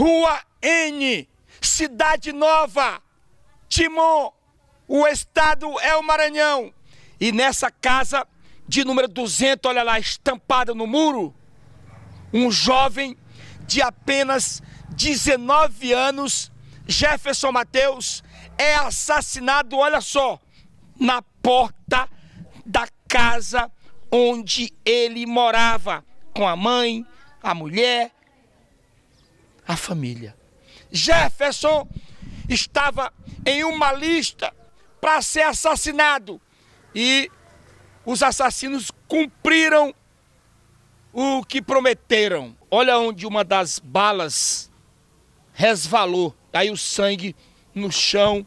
Rua N, Cidade Nova, Timon. O estado é o Maranhão. E nessa casa de número 200, olha lá, estampada no muro, um jovem de apenas 19 anos, Jefferson Mateus, é assassinado, olha só, na porta da casa onde ele morava, com a mãe, a mulher a família. Jefferson estava em uma lista para ser assassinado e os assassinos cumpriram o que prometeram. Olha onde uma das balas resvalou, aí o sangue no chão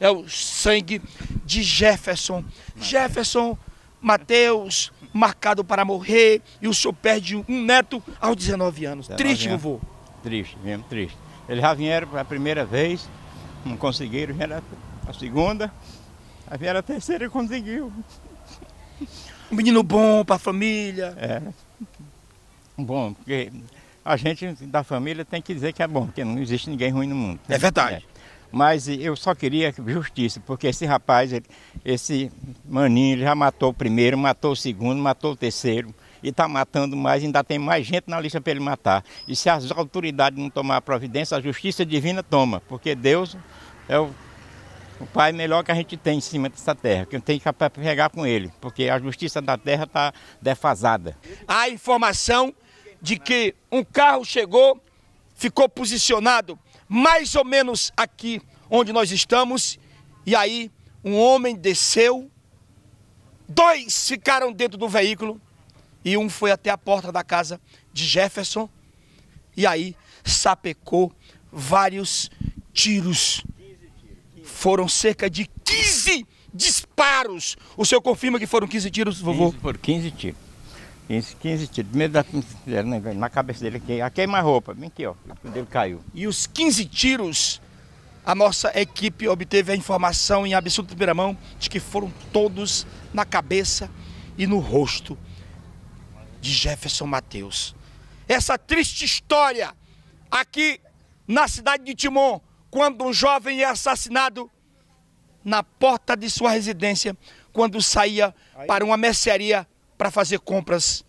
é o sangue de Jefferson. Jefferson Mateus marcado para morrer e o senhor perde um neto aos 19 anos. 19 Triste, anos. vovô triste, viemos triste. Eles já vieram a primeira vez, não conseguiram, vieram a segunda, aí vieram a terceira e conseguiu. Um menino bom para a família. É. Bom, porque a gente da família tem que dizer que é bom, porque não existe ninguém ruim no mundo. É verdade. É. Mas eu só queria justiça, porque esse rapaz, esse maninho, ele já matou o primeiro, matou o segundo, matou o terceiro e está matando mais, ainda tem mais gente na lista para ele matar. E se as autoridades não tomar providência, a justiça divina toma, porque Deus é o, o pai melhor que a gente tem em cima dessa terra, que tem que pegar com ele, porque a justiça da terra está defasada. Há informação de que um carro chegou, ficou posicionado mais ou menos aqui onde nós estamos, e aí um homem desceu, dois ficaram dentro do veículo e um foi até a porta da casa de Jefferson e aí sapecou vários tiros. Foram cerca de 15 disparos. O senhor confirma que foram 15 tiros, vovô? por foram 15 tiros. 15, 15 tiros. Primeiro da, na cabeça dele aqui, a mais roupa Aqui, ó. Ele caiu. E os 15 tiros, a nossa equipe obteve a informação em absoluta primeira mão de que foram todos na cabeça e no rosto de Jefferson Mateus. Essa triste história aqui na cidade de Timon, quando um jovem é assassinado na porta de sua residência, quando saía para uma mercearia para fazer compras,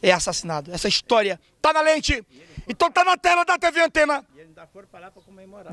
é assassinado. Essa história tá na lente. Então tá na tela da TV Antena. E ainda para lá para comemorar.